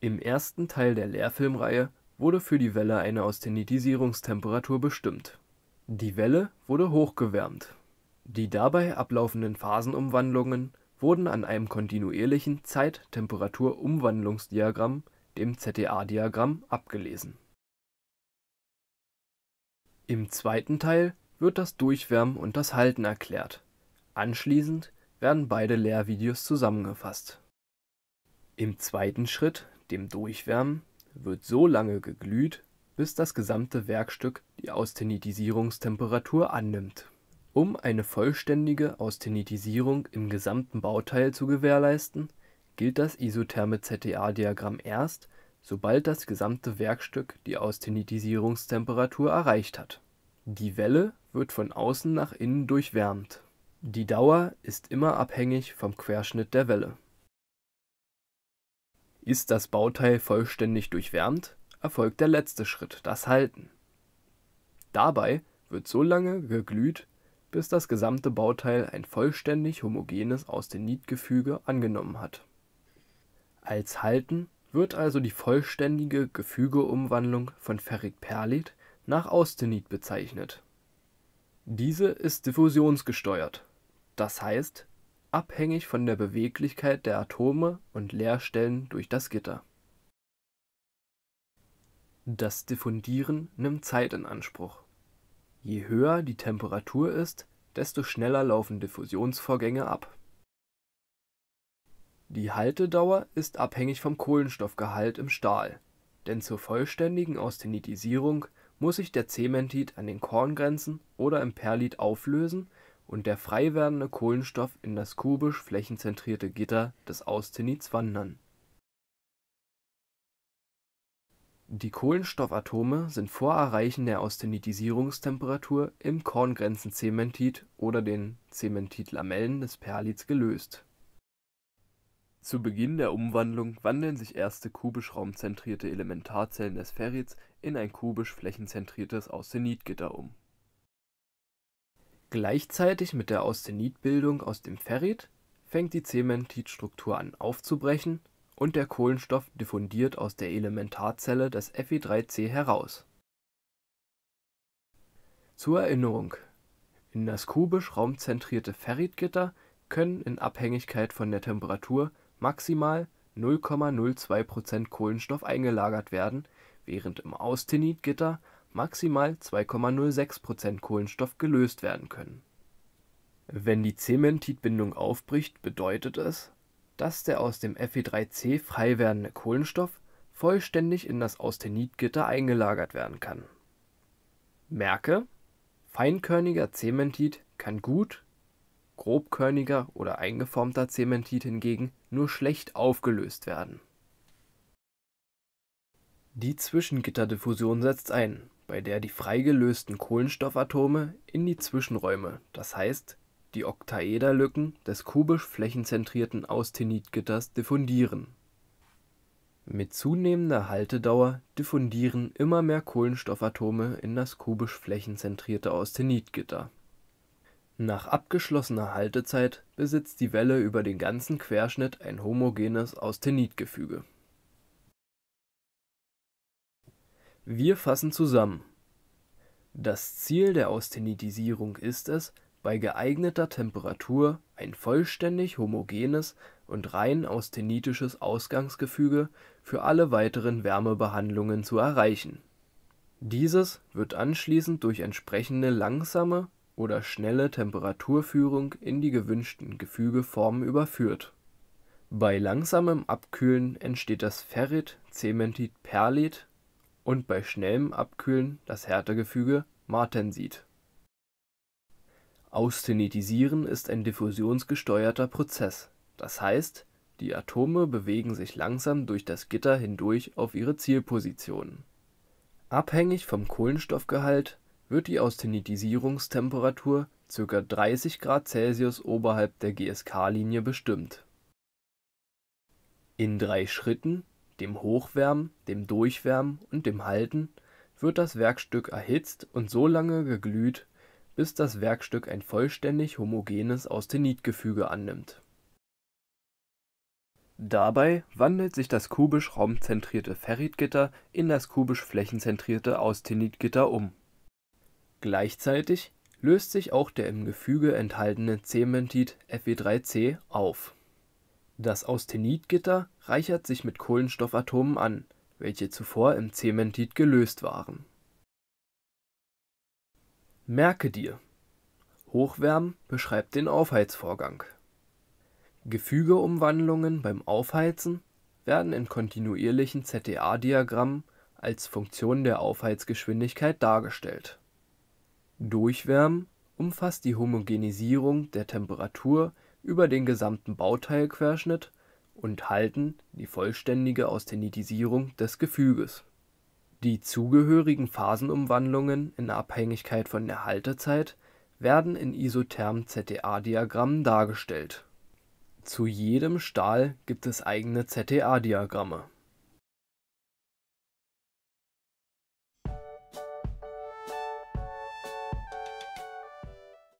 Im ersten Teil der Lehrfilmreihe wurde für die Welle eine Austenitisierungstemperatur bestimmt. Die Welle wurde hochgewärmt. Die dabei ablaufenden Phasenumwandlungen wurden an einem kontinuierlichen Zeit-Temperatur-Umwandlungsdiagramm, dem ZTA-Diagramm, abgelesen. Im zweiten Teil wird das Durchwärmen und das Halten erklärt, anschließend werden beide Lehrvideos zusammengefasst. Im zweiten Schritt dem Durchwärmen wird so lange geglüht, bis das gesamte Werkstück die Austenitisierungstemperatur annimmt. Um eine vollständige Austenitisierung im gesamten Bauteil zu gewährleisten, gilt das isotherme ZTA-Diagramm erst, sobald das gesamte Werkstück die Austenitisierungstemperatur erreicht hat. Die Welle wird von außen nach innen durchwärmt. Die Dauer ist immer abhängig vom Querschnitt der Welle ist das Bauteil vollständig durchwärmt, erfolgt der letzte Schritt, das Halten. Dabei wird so lange geglüht, bis das gesamte Bauteil ein vollständig homogenes Austenitgefüge angenommen hat. Als Halten wird also die vollständige Gefügeumwandlung von Ferricperlit nach Austenit bezeichnet. Diese ist diffusionsgesteuert, das heißt, abhängig von der Beweglichkeit der Atome und Leerstellen durch das Gitter. Das Diffundieren nimmt Zeit in Anspruch. Je höher die Temperatur ist, desto schneller laufen Diffusionsvorgänge ab. Die Haltedauer ist abhängig vom Kohlenstoffgehalt im Stahl, denn zur vollständigen Austenitisierung muss sich der Zementit an den Korngrenzen oder im Perlit auflösen und der frei werdende Kohlenstoff in das kubisch flächenzentrierte Gitter des Austenits wandern. Die Kohlenstoffatome sind vor Erreichen der Austenitisierungstemperatur im Korngrenzenzementit oder den Zementitlamellen des Perlits gelöst. Zu Beginn der Umwandlung wandeln sich erste kubisch raumzentrierte Elementarzellen des Ferrits in ein kubisch flächenzentriertes Austenitgitter um Gleichzeitig mit der Austenitbildung aus dem Ferrit fängt die Zementitstruktur an aufzubrechen und der Kohlenstoff diffundiert aus der Elementarzelle des Fe3C heraus. Zur Erinnerung: In das kubisch raumzentrierte Ferritgitter können in Abhängigkeit von der Temperatur maximal 0,02 Kohlenstoff eingelagert werden, während im Austenitgitter maximal 2,06 Kohlenstoff gelöst werden können. Wenn die Cementitbindung aufbricht, bedeutet es, dass der aus dem Fe3C frei werdende Kohlenstoff vollständig in das Austenitgitter eingelagert werden kann. Merke: Feinkörniger Cementit kann gut, grobkörniger oder eingeformter Cementit hingegen nur schlecht aufgelöst werden. Die Zwischengitterdiffusion setzt ein bei der die freigelösten Kohlenstoffatome in die Zwischenräume, das heißt die Oktaederlücken des kubisch flächenzentrierten Austenitgitters diffundieren. Mit zunehmender Haltedauer diffundieren immer mehr Kohlenstoffatome in das kubisch flächenzentrierte Austenitgitter. Nach abgeschlossener Haltezeit besitzt die Welle über den ganzen Querschnitt ein homogenes Austenitgefüge Wir fassen zusammen. Das Ziel der Austenitisierung ist es, bei geeigneter Temperatur ein vollständig homogenes und rein austenitisches Ausgangsgefüge für alle weiteren Wärmebehandlungen zu erreichen. Dieses wird anschließend durch entsprechende langsame oder schnelle Temperaturführung in die gewünschten Gefügeformen überführt. Bei langsamem Abkühlen entsteht das ferrit zementit perlit und bei schnellem Abkühlen das Härtegefüge Martensit. Austenitisieren ist ein diffusionsgesteuerter Prozess, das heißt, die Atome bewegen sich langsam durch das Gitter hindurch auf ihre Zielpositionen. Abhängig vom Kohlenstoffgehalt wird die Austenitisierungstemperatur ca. 30 Grad Celsius oberhalb der GSK-Linie bestimmt. In drei Schritten dem Hochwärmen, dem Durchwärmen und dem Halten wird das Werkstück erhitzt und so lange geglüht, bis das Werkstück ein vollständig homogenes Austenitgefüge annimmt. Dabei wandelt sich das kubisch raumzentrierte Ferritgitter in das kubisch flächenzentrierte Austenitgitter um. Gleichzeitig löst sich auch der im Gefüge enthaltene Zementit Fe3C auf das Austenitgitter reichert sich mit Kohlenstoffatomen an, welche zuvor im Zementit gelöst waren. Merke dir: Hochwärmen beschreibt den Aufheizvorgang. Gefügeumwandlungen beim Aufheizen werden in kontinuierlichen zda diagrammen als Funktion der Aufheizgeschwindigkeit dargestellt. Durchwärmen umfasst die Homogenisierung der Temperatur über den gesamten Bauteilquerschnitt und halten die vollständige Austenitisierung des Gefüges. Die zugehörigen Phasenumwandlungen in Abhängigkeit von der Haltezeit werden in Isotherm-ZTA-Diagrammen dargestellt. Zu jedem Stahl gibt es eigene ZTA-Diagramme